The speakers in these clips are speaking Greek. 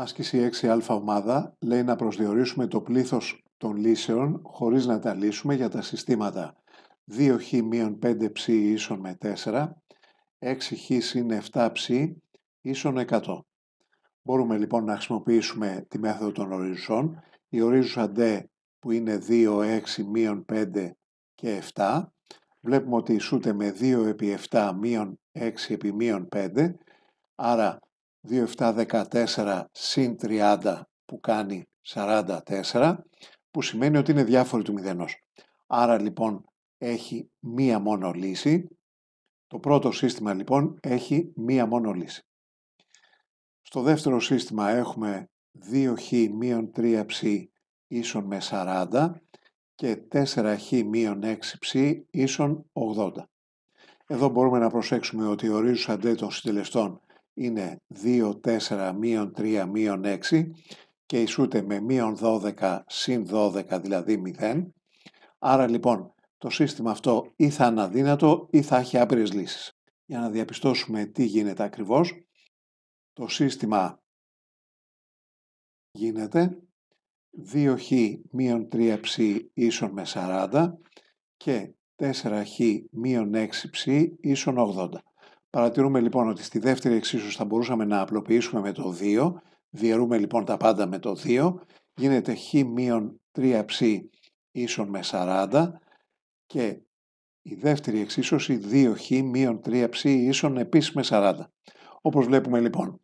Άσκηση 6α ομάδα λέει να προσδιορίσουμε το πλήθος των λύσεων χωρίς να τα λύσουμε για τα συστήματα 2χ 5 5ψ ίσον με 4, 6χ συν 7ψ ίσον 100. Μπορούμε λοιπόν να χρησιμοποιήσουμε τη μέθοδο των ορίζουσων. Η ορίζουσα D που είναι 2, 6, μείον 5 και 7. Βλέπουμε ότι ισούται με 2 επί 7 μείον 6 επί μείον 5. Άρα 2714 συν 30 που κάνει 44 που σημαίνει ότι είναι διάφοροι του μηδενός. Άρα λοιπόν έχει μία μόνο λύση. Το πρώτο σύστημα λοιπόν έχει μία μόνο λύση. Στο δεύτερο σύστημα έχουμε 2χ μείον 3ψ ίσον με 40 και 4χ μείον 6ψ ίσον 80. Εδώ μπορούμε να προσέξουμε ότι ο ορίζος των συντελεστών είναι 2, 4, 3, μείον 6 και ισούται με μείον 12 συν 12 δηλαδή 0. Άρα λοιπόν το σύστημα αυτό ή θα είναι αδύνατο ή θα έχει άπειρες λύσεις. Για να διαπιστώσουμε τι γίνεται ακριβώς, το σύστημα γίνεται 2χ μείον 3ψ ίσον με 40 και 4χ μείον 6ψ ίσον 80. Παρατηρούμε λοιπόν ότι στη δεύτερη εξίσωση θα μπορούσαμε να απλοποιήσουμε με το 2. Διαιρούμε λοιπόν τα πάντα με το 2. Γίνεται χ μείον 3ψ ίσον με 40. Και η δεύτερη εξίσωση 2χ μείον 3ψ ίσον επίσης με 40. Όπως βλέπουμε λοιπόν,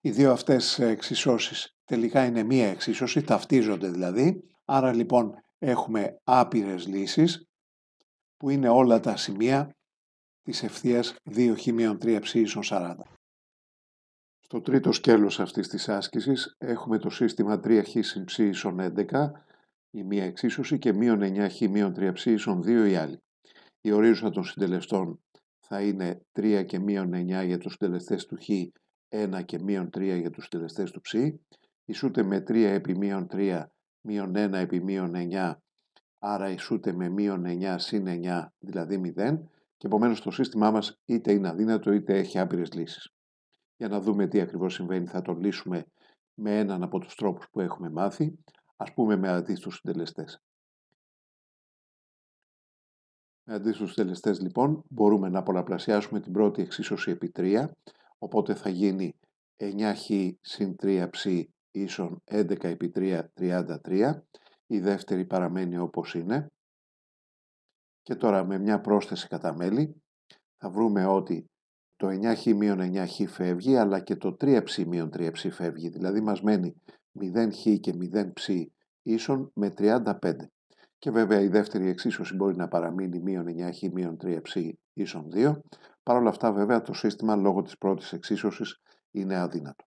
οι δύο αυτές εξισώσεις τελικά είναι μία εξίσωση, ταυτίζονται δηλαδή. Άρα λοιπόν έχουμε άπειρες λύσεις που είναι όλα τα σημεία Της ευθείας 2 χ 2-3 ίσον 40. Στο τρίτο σκέλος αυτής της άσκησης έχουμε το σύστημα 3χ ίσον 11, η μία εξίσωση και μείον 9χ μείον 3 ίσον 2 η άλλη. Η ορίζουσα των συντελεστών θα είναι 3 και μείον 9 για τους συντελεστές του χ, 1 και μείον 3 για τους συντελεστές του ψ, ισούται με 3 επί μείον 3 μείον 1 επί μείον 9, άρα ισούται με μείον 9 συν 9, δηλαδή 0, και επομένως το σύστημά μας είτε είναι αδύνατο είτε έχει άπειρες λύσεις. Για να δούμε τι ακριβώς συμβαίνει, θα το λύσουμε με έναν από τους τρόπους που έχουμε μάθει, ας πούμε με αντίστοιχους συντελεστές. Με αντίστοιχους συντελεστές, λοιπόν, μπορούμε να πολλαπλασιάσουμε την πρώτη εξίσωση επί 3, οπότε θα γίνει 9χ συν 3ψ ίσον 11 επί 3, 33. Η δεύτερη παραμένει όπως είναι. Και τώρα με μια πρόσθεση κατά μέλη θα βρούμε ότι το 9χ 9χ φεύγει, αλλά και το 3ψ 3ψ φεύγει. Δηλαδή μας μένει 0χ και 0ψ ίσον με 35. Και βέβαια η δεύτερη εξίσωση μπορεί να παραμείνει μείον 9χ 3 3ψ ίσον 2. Παρ' όλα αυτά βέβαια το σύστημα λόγω της πρώτης εξίσωσης είναι αδύνατο.